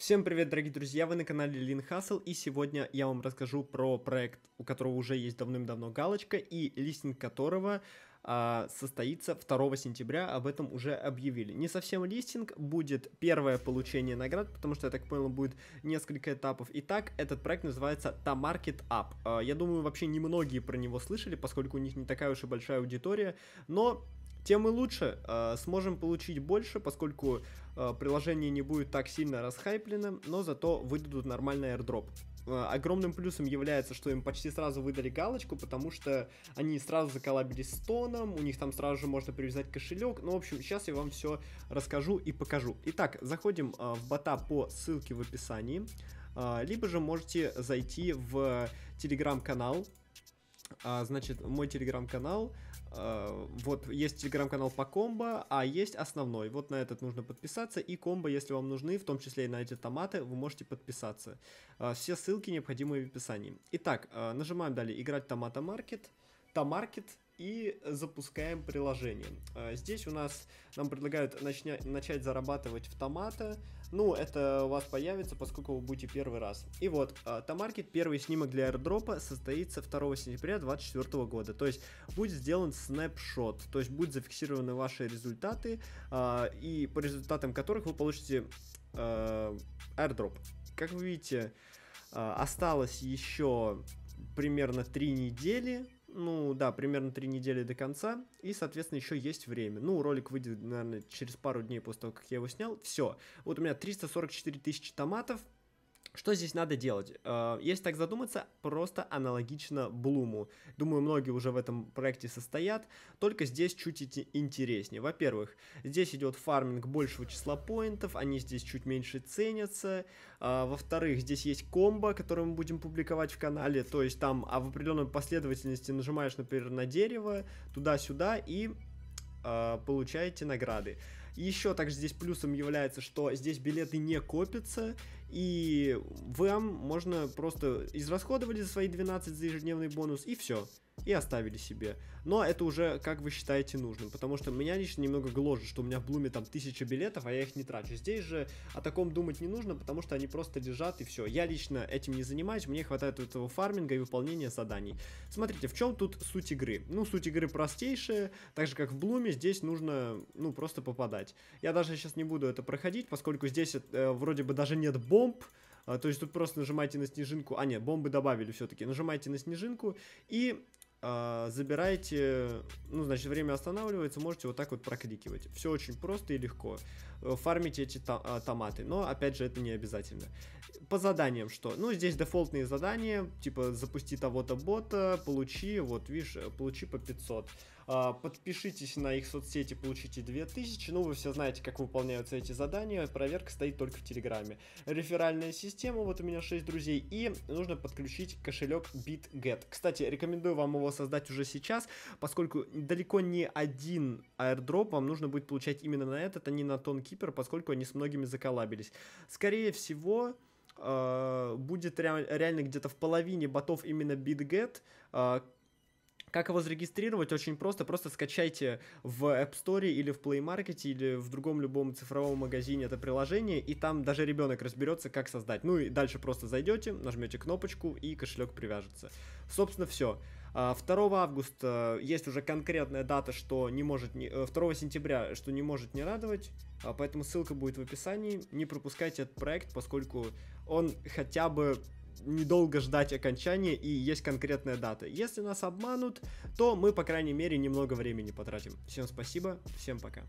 Всем привет, дорогие друзья, вы на канале Lean Hustle, и сегодня я вам расскажу про проект, у которого уже есть давным-давно галочка, и листинг которого а, состоится 2 сентября, об этом уже объявили. Не совсем листинг, будет первое получение наград, потому что, я так понял, будет несколько этапов. Итак, этот проект называется The Market Up. А, я думаю, вообще немногие про него слышали, поскольку у них не такая уж и большая аудитория, но тем и лучше. Э, сможем получить больше, поскольку э, приложение не будет так сильно расхайплено, но зато выдадут нормальный airdrop. Э, огромным плюсом является, что им почти сразу выдали галочку, потому что они сразу заколабились с тоном, у них там сразу же можно привязать кошелек. Ну, в общем, сейчас я вам все расскажу и покажу. Итак, заходим э, в бота по ссылке в описании, э, либо же можете зайти в телеграм-канал, значит, мой телеграм-канал, Э, вот есть телеграм-канал по комбо, а есть основной. Вот на этот нужно подписаться. И комбо, если вам нужны, в том числе и на эти томаты, вы можете подписаться. Э, все ссылки необходимые в описании. Итак, э, нажимаем далее «Играть томата маркет». Томаркет и запускаем приложение. А, здесь у нас нам предлагают начня, начать зарабатывать в томата. Ну, это у вас появится, поскольку вы будете первый раз. И вот, а, томаркет, первый снимок для airdropа состоится 2 сентября 2024 года. То есть будет сделан снапшот, то есть будут зафиксированы ваши результаты, а, и по результатам которых вы получите airdrop. Как вы видите, осталось еще примерно 3 недели ну да, примерно три недели до конца, и, соответственно, еще есть время. Ну, ролик выйдет, наверное, через пару дней после того, как я его снял. Все. Вот у меня 344 тысячи томатов, что здесь надо делать? Э, если так задуматься, просто аналогично Блуму. Думаю, многие уже в этом проекте состоят, только здесь чуть интереснее. Во-первых, здесь идет фарминг большего числа поинтов, они здесь чуть меньше ценятся. Э, во-вторых, здесь есть комбо, которое мы будем публиковать в канале, то есть там а в определенной последовательности нажимаешь, например, на дерево, туда-сюда и э, получаете награды. Еще также здесь плюсом является, что здесь билеты не копятся, и вам можно просто израсходовали свои 12 за ежедневный бонус, и все и оставили себе. Но это уже как вы считаете нужным, потому что меня лично немного гложет, что у меня в Блуме там тысяча билетов, а я их не трачу. Здесь же о таком думать не нужно, потому что они просто лежат и все. Я лично этим не занимаюсь, мне хватает этого фарминга и выполнения заданий. Смотрите, в чем тут суть игры? Ну, суть игры простейшая, так же как в Блуме, здесь нужно, ну, просто попадать. Я даже сейчас не буду это проходить, поскольку здесь э, вроде бы даже нет бомб, а, то есть тут просто нажимаете на снежинку, а нет, бомбы добавили все-таки, нажимаете на снежинку и а, забираете, ну, значит, время останавливается, можете вот так вот прокликивать. Все очень просто и легко. Э, фармите эти а, томаты, но, опять же, это не обязательно. По заданиям что? Ну, здесь дефолтные задания, типа, запусти того-то бота, получи, вот, видишь, получи по 500. А, подпишитесь на их соцсети, получите 2000. Ну, вы все знаете, как выполняются эти задания. Проверка стоит только в Телеграме. Реферальная система, вот у меня 6 друзей. И нужно подключить кошелек BitGet. Кстати, рекомендую вам его создать уже сейчас, поскольку далеко не один airdrop вам нужно будет получать именно на этот, а не на Тонкипер, поскольку они с многими заколабились. Скорее всего, а, будет реально где-то в половине ботов именно BitGet, а, как его зарегистрировать? Очень просто. Просто скачайте в App Store или в Play Market или в другом любом цифровом магазине это приложение, и там даже ребенок разберется, как создать. Ну и дальше просто зайдете, нажмете кнопочку, и кошелек привяжется. Собственно, все. 2 а, августа э, есть уже конкретная дата, что не может... Не... 2 э, сентября, что не может не радовать, а, поэтому ссылка будет в описании. Не пропускайте этот проект, поскольку он хотя бы недолго ждать окончания и есть конкретная дата. Если нас обманут, то мы, по крайней мере, немного времени потратим. Всем спасибо, всем пока.